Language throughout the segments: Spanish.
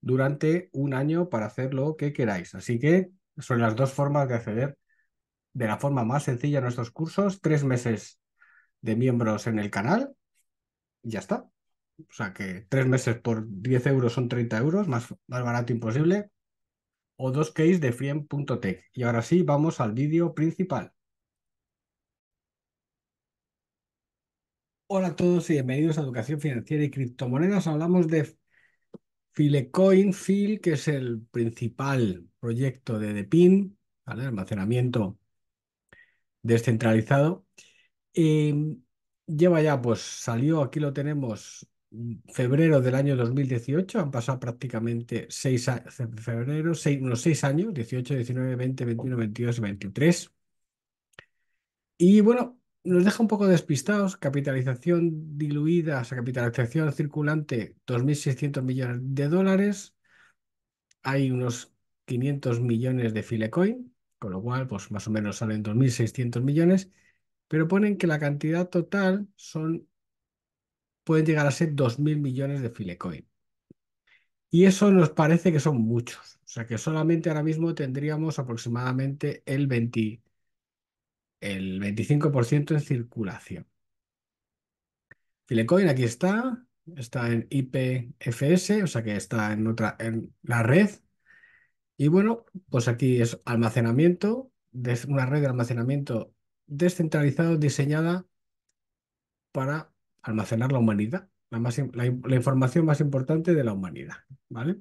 durante un año para hacer lo que queráis. Así que son las dos formas de acceder de la forma más sencilla a nuestros cursos, tres meses de miembros en el canal y ya está. O sea que tres meses por 10 euros son 30 euros, más, barato imposible. O dos case de Fiem.tech. Y ahora sí, vamos al vídeo principal. Hola a todos y bienvenidos a Educación Financiera y Criptomonedas. Hablamos de Filecoin que es el principal proyecto de Depin, ¿vale? almacenamiento descentralizado. Em, lleva ya, pues salió, aquí lo tenemos, febrero del año 2018, han pasado prácticamente seis febrero, unos seis años, 18, 19, 20, 21, 22, 23. Y bueno, nos deja un poco despistados. Capitalización diluida, o sea, capitalización circulante, 2.600 millones de dólares. Hay unos 500 millones de Filecoin, con lo cual, pues más o menos salen 2.600 millones, pero ponen que la cantidad total son, pueden llegar a ser 2.000 millones de Filecoin. Y eso nos parece que son muchos. O sea que solamente ahora mismo tendríamos aproximadamente el 20, el 25% en circulación. Filecoin aquí está, está en IPFS, o sea que está en otra en la red. Y bueno, pues aquí es almacenamiento, una red de almacenamiento descentralizado diseñada para almacenar la humanidad, la, información más importante de la humanidad, ¿vale?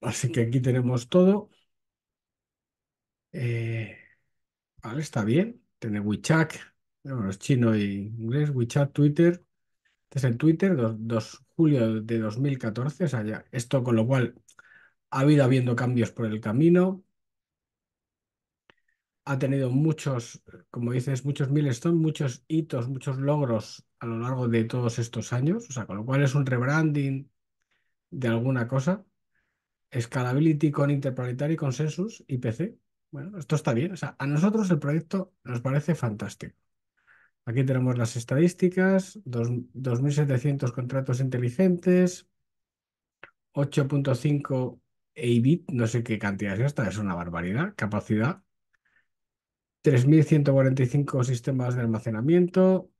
Así que aquí tenemos todo. Eh, está bien. Tiene WeChat, es chino y inglés, WeChat, Twitter. Este es el Twitter, 2, julio de 2014, o esto con lo cual ha habido habiendo cambios por el camino. Ha tenido muchos, como dices, muchos milestones, muchos hitos, muchos logros a lo largo de todos estos años, o sea, con lo cual es un rebranding de alguna cosa. Scalability con Interplanetary Consensus, IPC, bueno, esto está bien. O sea, a nosotros el proyecto nos parece fantástico. Aquí tenemos las estadísticas, 2.700 contratos inteligentes, 8.5 EIBIT, no sé qué cantidad es esta, es una barbaridad, capacidad, 3.145 sistemas de almacenamiento,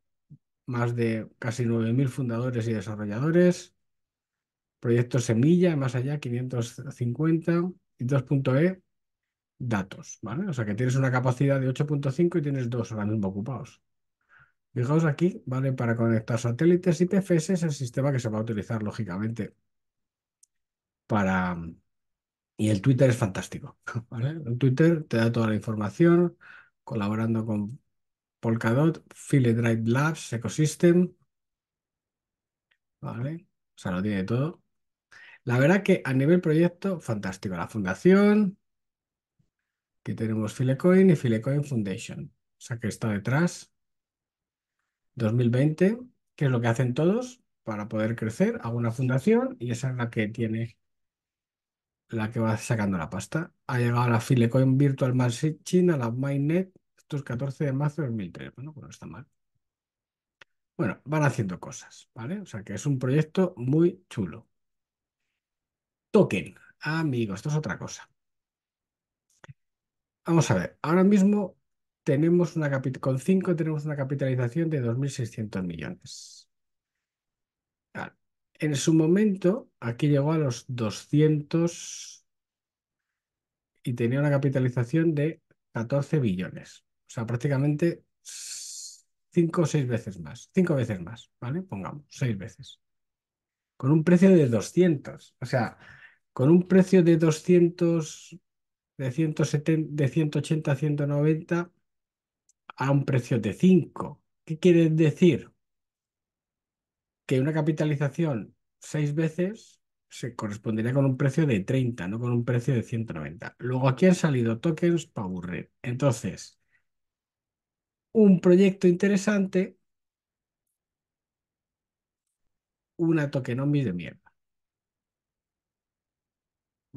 más de casi 9.000 fundadores y desarrolladores, proyecto Semilla, más allá, 550, 2.e, datos, ¿vale? O sea que tienes una capacidad de 8.5 y tienes dos ahora ocupados. Fijaos aquí, ¿vale? Para conectar satélites y PFS es el sistema que se va a utilizar, lógicamente, para... Y el Twitter es fantástico, ¿vale? El Twitter te da toda la información, colaborando con Polkadot, Drive Labs, Ecosystem, ¿vale? O sea, lo tiene todo. La verdad que a nivel proyecto, fantástico. La fundación, Aquí tenemos Filecoin y Filecoin Foundation. O sea, que está detrás. 2020, que es lo que hacen todos para poder crecer. Hago una fundación y esa es la que tiene la que va sacando la pasta. Ha llegado la Filecoin Virtual Machine a la Mainnet, esto es 14 de marzo de 2003. Bueno, pues no está mal. Bueno, van haciendo cosas, ¿vale? O sea que es un proyecto muy chulo. Token, amigos, esto es otra cosa. Vamos a ver, ahora mismo tenemos una con 5 tenemos una capitalización de 2.600 millones. En su momento, aquí llegó a los 200 y tenía una capitalización de 14 billones. O sea, prácticamente 5 o 6 veces más. 5 veces más, ¿vale? Pongamos, 6 veces. Con un precio de 200. O sea, con un precio de 200 de, 170, de 180 a 190 a un precio de 5. ¿Qué quiere decir? Que una capitalización seis veces se correspondería con un precio de 30, no con un precio de 190. Luego aquí han salido tokens para aburrir. Entonces, un proyecto interesante, una tokenomics de mierda.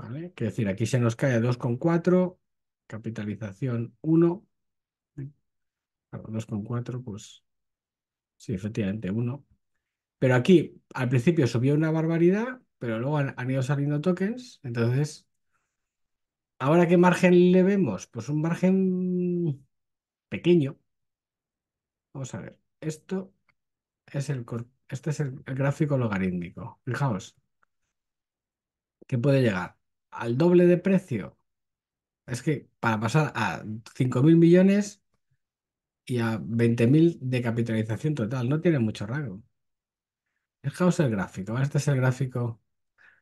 ¿vale? decir, aquí se nos cae 2,4, capitalización 1, 2,4, pues sí, efectivamente 1. Pero aquí al principio subió una barbaridad, pero luego han, ido saliendo tokens, entonces, ¿ahora qué margen le vemos? Pues un margen pequeño. Vamos a ver, esto es el, este es el, gráfico logarítmico. Fijaos, ¿qué puede llegar al doble de precio. Es que para pasar a 5.000 millones y a 20.000 de capitalización total, no tiene mucho rango. Fijaos el gráfico, este es el gráfico.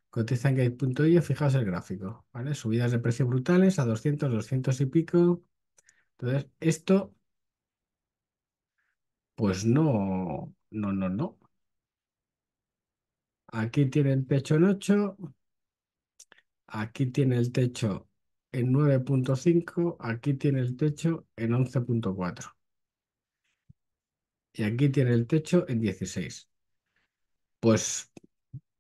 cotizangate.io, fijaos el gráfico, ¿vale? Subidas de precio brutales a 200, 200 y pico. Entonces, esto, pues no, no, no, no. Aquí tienen pecho en 8, aquí tiene el techo en 9.5, aquí tiene el techo en 11.4. Y aquí tiene el techo en 16. Pues,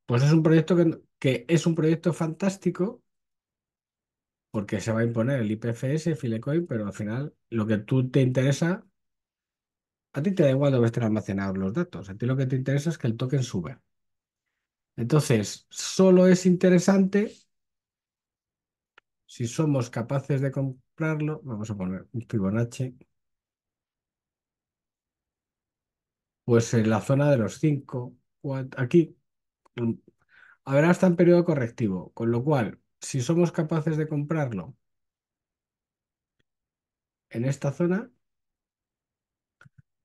pues es un proyecto que, es un proyecto fantástico porque se va a imponer el IPFS, Filecoin, pero al final lo que tú te interesa, a ti te da igual dónde estén almacenados los datos, a ti lo que te interesa es que el token sube. Entonces, solo es interesante si somos capaces de comprarlo, vamos a poner un Fibonacci, pues en la zona de los 5, aquí, mm, habrá hasta un periodo correctivo, con lo cual, si somos capaces de comprarlo en esta zona,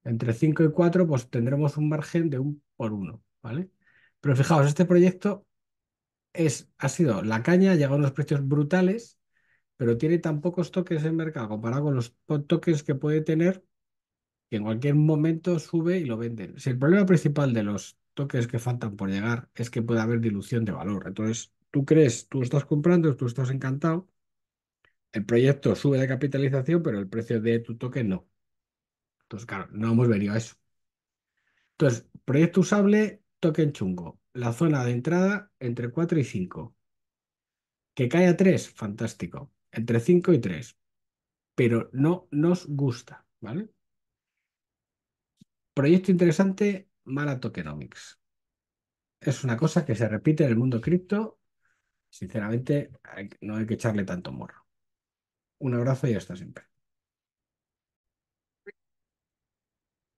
entre 5 y 4, pues tendremos un margen de 1 por 1, ¿vale? Pero fijaos, este proyecto es, ha sido la caña, ha llegado a unos precios brutales, pero tiene tan pocos toques en mercado comparado con los toques que puede tener, que en cualquier momento sube y lo venden. Si el problema principal de los toques que faltan por llegar es que puede haber dilución de valor. Entonces, tú crees, tú estás comprando, tú estás encantado, el proyecto sube de capitalización, pero el precio de tu token no. Entonces, claro, no hemos venido a eso. Entonces, proyecto usable, token chungo la zona de entrada entre 4 y 5. Que cae a 3, fantástico. Entre 5 y 3. Pero no nos gusta, ¿vale? Proyecto interesante, Mala Tokenomics. Es una cosa que se repite en el mundo cripto. Sinceramente, no hay que echarle tanto morro. Un abrazo y hasta siempre.